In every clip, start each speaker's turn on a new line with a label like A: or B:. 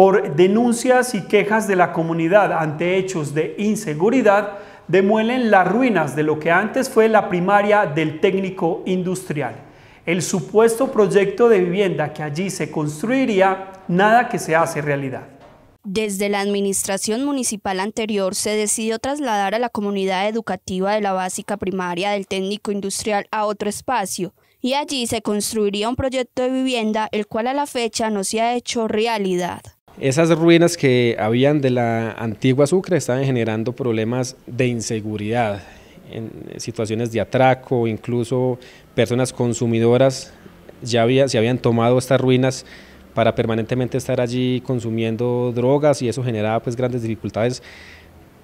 A: por denuncias y quejas de la comunidad ante hechos de inseguridad, demuelen las ruinas de lo que antes fue la primaria del técnico industrial. El supuesto proyecto de vivienda que allí se construiría, nada que se hace
B: realidad. Desde la administración municipal anterior se decidió trasladar a la comunidad educativa de la básica primaria del técnico industrial a otro espacio, y allí se construiría un proyecto de vivienda el cual a la fecha no se ha hecho realidad.
A: Esas ruinas que habían de la antigua Sucre estaban generando problemas de inseguridad, en situaciones de atraco, incluso personas consumidoras ya se habían tomado estas ruinas para permanentemente estar allí consumiendo drogas y eso generaba pues grandes dificultades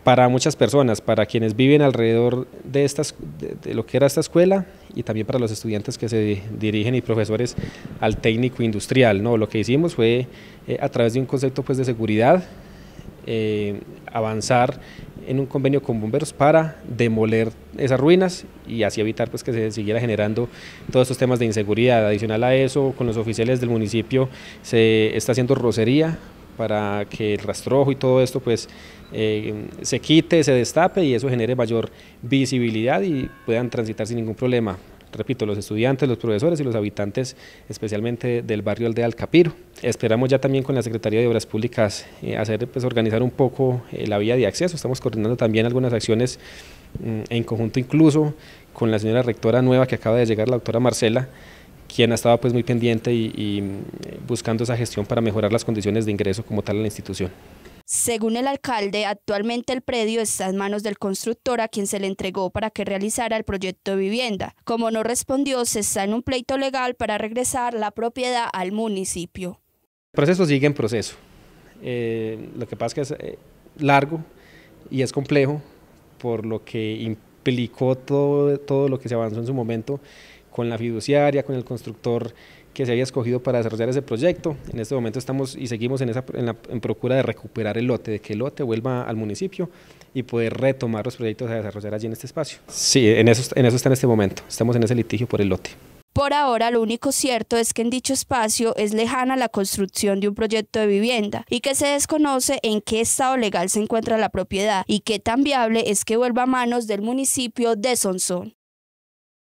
A: para muchas personas, para quienes viven alrededor de, estas, de, lo que era esta escuela y también para los estudiantes que se dirigen y profesores al técnico industrial. ¿no? Lo que hicimos fue, eh, a través de un concepto pues, de seguridad, eh, avanzar en un convenio con bomberos para demoler esas ruinas y así evitar pues, que se siguiera generando todos estos temas de inseguridad. Adicional a eso, con los oficiales del municipio se está haciendo rocería para que el rastrojo y todo esto pues eh, se quite, se destape y eso genere mayor visibilidad y puedan transitar sin ningún problema. Repito, los estudiantes, los profesores y los habitantes, especialmente del barrio Aldea Alcapiro. Esperamos ya también con la Secretaría de Obras Públicas eh, hacer, pues, organizar un poco eh, la vía de acceso. Estamos coordinando también algunas acciones mm, en conjunto incluso con la señora rectora nueva que acaba de llegar, la doctora Marcela, quien estaba pues muy pendiente y, mm, buscando esa gestión para mejorar las condiciones de ingreso como tal en la institución.
B: Según el alcalde, actualmente el predio está en manos del constructor a quien se le entregó para que realizara el proyecto de vivienda. Como no respondió, se está en un pleito legal para regresar la propiedad al municipio.
A: El proceso sigue en proceso. Eh, lo que pasa es que es eh, largo y es complejo, por lo que Explicó todo, todo lo que se avanzó en su momento con la fiduciaria, con el constructor que se había escogido para desarrollar ese proyecto. En este momento estamos y seguimos en, esa, procura de recuperar el lote, de que el lote vuelva al municipio y poder retomar los proyectos a desarrollar allí en este espacio. Sí, en eso, en eso está en este momento. Estamos en ese litigio por el lote.
B: Por ahora, lo único cierto es que en dicho espacio es lejana la construcción de un proyecto de vivienda y que se desconoce en qué estado legal se encuentra la propiedad y qué tan viable es que vuelva a manos del municipio de Sonsón.